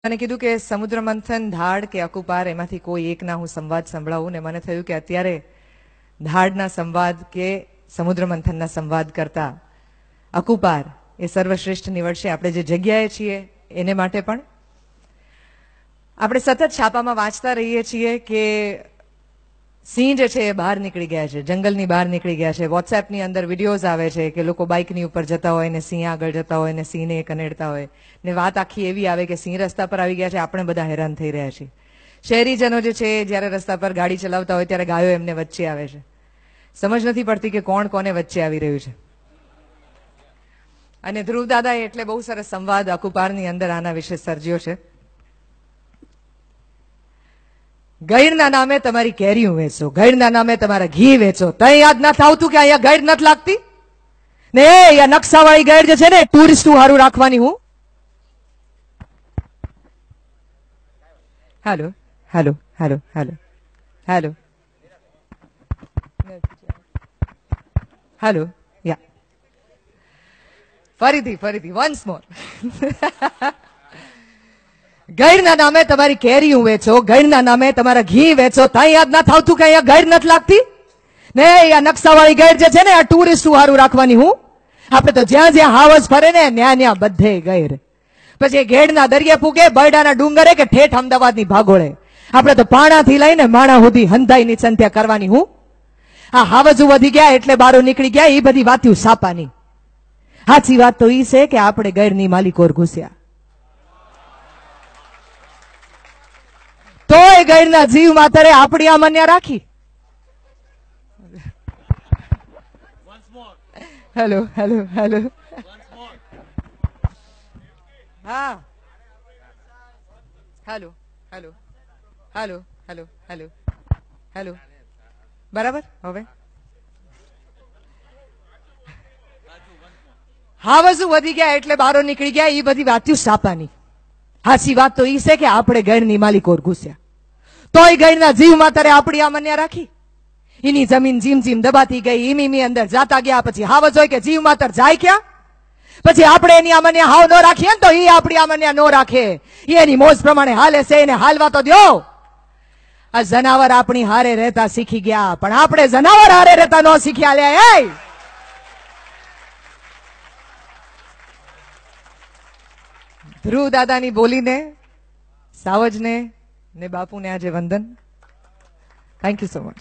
મને કીધું કે સમુદ્ર મંથન ધાડ કે અકુપાર એમાંથી કોઈ એકના હું સંવાદ સંભળાવું ને મને થયું કે અત્યારે ધાડના સંવાદ કે સમુદ્ર મંથનના સંવાદ કરતા અકુપાર એ સર્વશ્રેષ્ઠ નીવડશે આપણે જે જગ્યાએ છીએ એને માટે પણ આપણે સતત છાપામાં વાંચતા રહીએ છીએ કે સિંહ જે છે એ બહાર નીકળી ગયા છે જંગલની બહાર નીકળી ગયા છે વોટ્સએપની અંદર વિડીયોઝ આવે છે કે લોકો બાઇકની ઉપર જતા હોય ને સિંહ આગળ જતા હોય ને સિંહને કનેડતા હોય ને વાત આખી એવી આવે કે સિંહ રસ્તા પર આવી ગયા છે આપણે બધા હેરાન થઈ રહ્યા છીએ શહેરીજનો જે છે જ્યારે રસ્તા પર ગાડી ચલાવતા હોય ત્યારે ગાયો એમને વચ્ચે આવે છે સમજ નથી પડતી કે કોણ કોને વચ્ચે આવી રહ્યું છે અને ધ્રુવ દાદા એટલે બહુ સરસ સંવાદ અકુપારની અંદર આના વિશે સર્જ્યો છે ગૈરના નામે તમારી કેરીઓ વેચો ગૈરના નામે તમારા ઘી વેચો તઈ યાદ ના થાવતું કે અહીંયા ગૈર નથી લાગતી ને એ નકશાવાળી ગૈર જે છે ને ટુરિસ્ટ હારું રાખવાની હું હાલો હાલો હાલો હાલો હાલો હાલો યા ફરીથી ફરીથી વન્સ મોર ગૈરના નામે તમારી કેરીઓ વેચો ગૈરના નામે તમારા ઘી વેચો ત્યાં યાદ ના થાવતું કે અહીંયા ગૈર નથી લાગતી ને આ નકશાવાળી ગૈર જે છે ને આ ટુરિસ્ટ હારું રાખવાની હું આપણે તો જ્યાં જ્યાં હાવસ ફરે ને ત્યાં ત્યાં બધે ગૈર પછી ઘેડના દરિયા પૂગે બરડાના ડુંગરે કે ઠેઠ અમદાવાદની ભાગોળે આપણે તો પાણાથી લઈને માણા સુધી હંધાઈની સંધ્યા કરવાની હું આ હાવજુ વધી ગયા એટલે બારો નીકળી ગયા એ બધી વાત્યું સાપાની સાચી વાત તો એ છે કે આપણે ગૈરની માલિકોર ઘૂસ્યા ગયે ગયરના જીવ માતરે આપણી આમન્યા રાખી હેલો હેલો હેલો હા hello hello hello hello hello hello બરાબર હવે હા વસુ વધી ગયા એટલે બારો નીકળી ગયા એ બધી વાત્યું સાપાની હાસી વાત તો એ છે કે આપણે ગણની માલિકોર ઘૂસ્યા તોય ગઈના જીવમાં તારે આપણી આ મન્યા રાખી એની જમીન જીમ જીમ દબાતી ગઈ ઈમીમી અંદર જાતા ગયા પછી હાવ હોય કે જીવ માતર જાય ક્યાં પછી આપણે એની આમન્યા હાવ ન રાખીએ ને તો એ આપણી અમન્ય ન રાખે એની મોજ પ્રમાણે હાલે છે એને હાલવા તો દો આ જનાવર આપણી હારે રહેતા શીખી ગયા પણ આપણે જનાવર હારે રહેતા ન શીખ્યા લે એ ધ્રુવ દાદાની બોલીને સાવજને ને બાપુને આજે વંદન થેન્ક યુ સો મચ